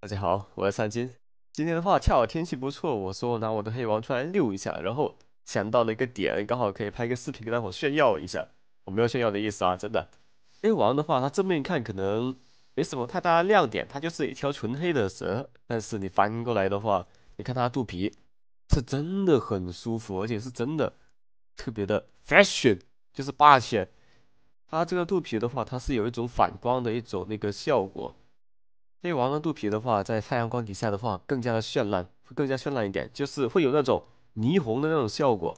大家好，我是三金。今天的话恰好天气不错，我说我拿我的黑王出来遛一下，然后想到了一个点，刚好可以拍个视频给大伙炫耀一下。我没有炫耀的意思啊，真的。黑王的话，它正面看可能没什么太大的亮点，它就是一条纯黑的蛇。但是你翻过来的话，你看它肚皮，是真的很舒服，而且是真的特别的 fashion，就是霸气。它这个肚皮的话，它是有一种反光的一种那个效果。黑王的肚皮的话，在太阳光底下的话，更加的绚烂，会更加绚烂一点，就是会有那种霓虹的那种效果，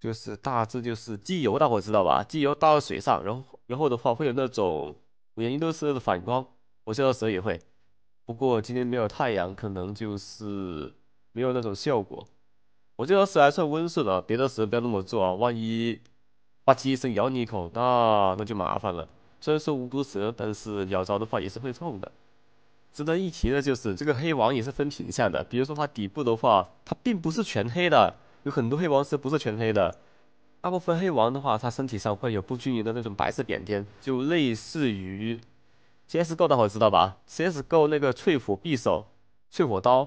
就是大致就是机油，大伙知道吧？机油倒到水上，然后然后的话会有那种五颜六色的反光。我这条蛇也会，不过今天没有太阳，可能就是没有那种效果。我这条蛇还算温顺的，别的蛇不要那么做啊，万一吧唧一声咬你一口，那那就麻烦了。虽然说无毒蛇，但是咬着的话也是会痛的。值得一提的就是，这个黑王也是分品相的。比如说它底部的话，它并不是全黑的，有很多黑王是不是全黑的。大部分黑王的话，它身体上会有不均匀的那种白色点点，就类似于 CS GO 大伙知道吧？CS GO 那个淬火匕首、淬火刀，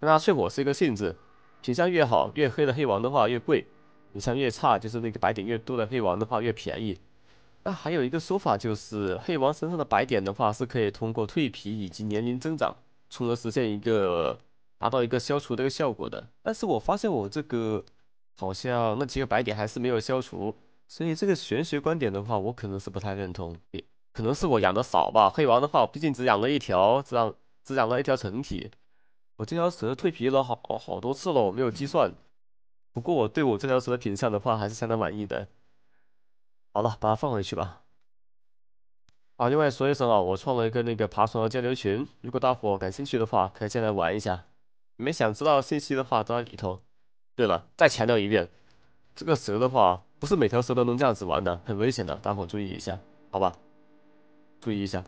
跟它淬火是一个性质。品相越好、越黑的黑王的话越贵，品相越差，就是那个白点越多的黑王的话越便宜。那还有一个说法就是，黑王身上的白点的话，是可以通过蜕皮以及年龄增长，从而实现一个达到一个消除这个效果的。但是我发现我这个好像那几个白点还是没有消除，所以这个玄学观点的话，我可能是不太认同，也可能是我养的少吧。黑王的话，我毕竟只养了一条，只养只养了一条成体，我这条蛇蜕皮了好好多次了，我没有计算。不过我对我这条蛇的品相的话，还是相当满意的。好了，把它放回去吧。好，另外说一声啊，我创了一个那个爬虫的交流群，如果大伙感兴趣的话，可以进来玩一下。你们想知道信息的话都在里头。对了，再强调一遍，这个蛇的话，不是每条蛇都能这样子玩的，很危险的，大伙注意一下，好吧？注意一下。